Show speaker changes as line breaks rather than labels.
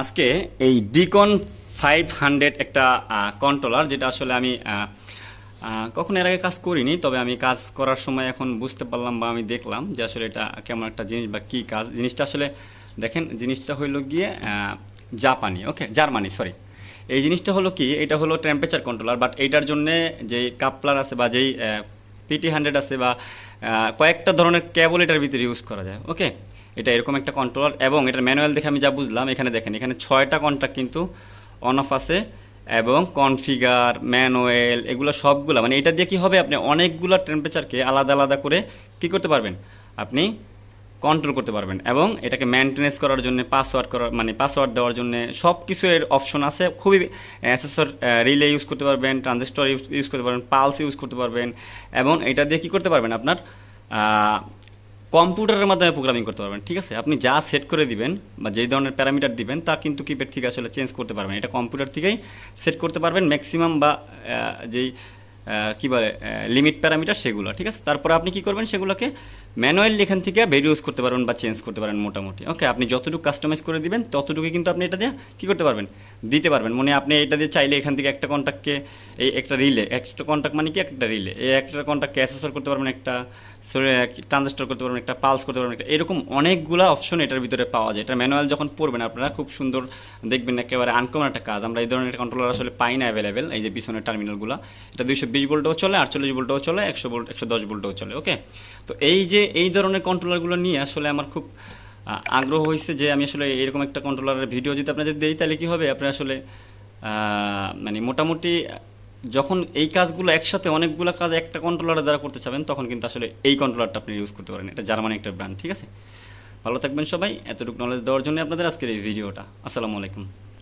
আজকে এই ডিকন ফাইভ হান্ড্রেড একটা কন্ট্রোলার যেটা আসলে আমি কখন এর আগে কাজ করিনি তবে আমি কাজ করার সময় এখন বুঝতে পারলাম বা আমি দেখলাম যে আসলে এটা কেমন একটা জিনিস বা কী কাজ জিনিসটা আসলে দেখেন জিনিসটা হইলো গিয়ে জাপানি ওকে জার্মানি সরি এই জিনিসটা হলো কি এটা হলো টেম্পারেচার কন্ট্রোলার বাট এইটার জন্য যে কাপলার আছে বা যেই পিটি হান্ড্রেড আছে বা কয়েকটা ধরনের ক্যাবল এটার ভিতরে ইউজ করা যায় ওকে এটা এরকম একটা কন্ট্রোলার এবং এটা ম্যানুয়াল দেখে আমি যা বুঝলাম এখানে দেখেন এখানে ছয়টা কন্ট্রাক্ট কিন্তু অন অফ আছে এবং কনফিগার ম্যানুয়েল এগুলো সবগুলো মানে এটা দিয়ে কী হবে আপনি অনেকগুলো টেম্পারেচারকে আলাদা আলাদা করে কি করতে পারবেন আপনি কন্ট্রোল করতে পারবেন এবং এটাকে মেনটেনেন্স করার জন্য পাসওয়ার্ড করার মানে পাসওয়ার্ড দেওয়ার জন্য সব কিছু এর অপশন আছে খুবই অ্যাসেসর রিলে ইউজ করতে পারবেন ট্রানজিস্টর ইউজ করতে পারবেন পালস ইউজ করতে পারবেন এবং এটা দিয়ে কী করতে পারবেন আপনার কম্পিউটারের মাধ্যমে প্রোগ্রামিং করতে পারবেন ঠিক আছে আপনি যা সেট করে দিবেন বা যেই ধরনের প্যারামিটার দিবেন তা কিন্তু কিপ্যাড থেকে আসলে চেঞ্জ করতে পারবেন এটা কম্পিউটার থেকেই সেট করতে পারবেন ম্যাক্সিমাম বা যেই কী বলে লিমিট প্যারামিটার সেগুলো ঠিক আছে তারপর আপনি কি করবেন সেগুলোকে ম্যানুয়াল এখান থেকে ভেরিউজ করতে পারবেন বা চেঞ্জ করতে পারেন মোটামুটি ওকে আপনি যতটুকু কাস্টমাইজ করে দিবেন ততটুকু কিন্তু আপনি এটা দিয়ে কী করতে পারবেন দিতে পারবেন মানে আপনি এটা দিয়ে চাইলে এখান থেকে একটা কন্ট্যাক্টকে এই একটা রিলে একটা কন্ট্যাক্ট মানে কি একটা রিলে এই একটা কন্ট্যাক্টকে অ্যাসেসর করতে পারবেন একটা ট্রানজিস্টর করতে পারবেন একটা পালস করতে পারবেন একটা এরকম অনেকগুলো অপশন এটার ভিতরে পাওয়া যায় এটা ম্যানুয়াল যখন পড়বেন আপনারা খুব সুন্দর দেখবেন একেবারে আনকমন একটা কাজ আমরা এই ধরনের কন্ট্রোলার আসলে পাই না অ্যাভেলেবেল এই যে পিছনের টার্মিনালগুলো এটা দুইশো চব্বিশ ভোল্টও চলে আটচল্লিশ ভোল্টও চলে একশো ভোল্ট একশো দশ ভোল্টও চলে ওকে তো এই যে এই ধরনের কন্ট্রোলারগুলো নিয়ে আসলে আমার খুব আগ্রহ হয়েছে যে আমি আসলে এরকম একটা কন্ট্রোলারের ভিডিও যদি আপনাদের দিই তাহলে কী হবে আপনি আসলে মানে মোটামুটি যখন এই কাজগুলো একসাথে অনেকগুলো কাজ একটা কন্ট্রোলারের দ্বারা করতে চাবেন তখন কিন্তু আসলে এই কন্ট্রোলারটা আপনি ইউজ করতে পারেন এটা জার্মানি একটা ব্র্যান্ড ঠিক আছে ভালো থাকবেন সবাই এতটুকু নলেজ দেওয়ার জন্য আপনাদের আজকের এই ভিডিওটা আসসালামু আলাইকুম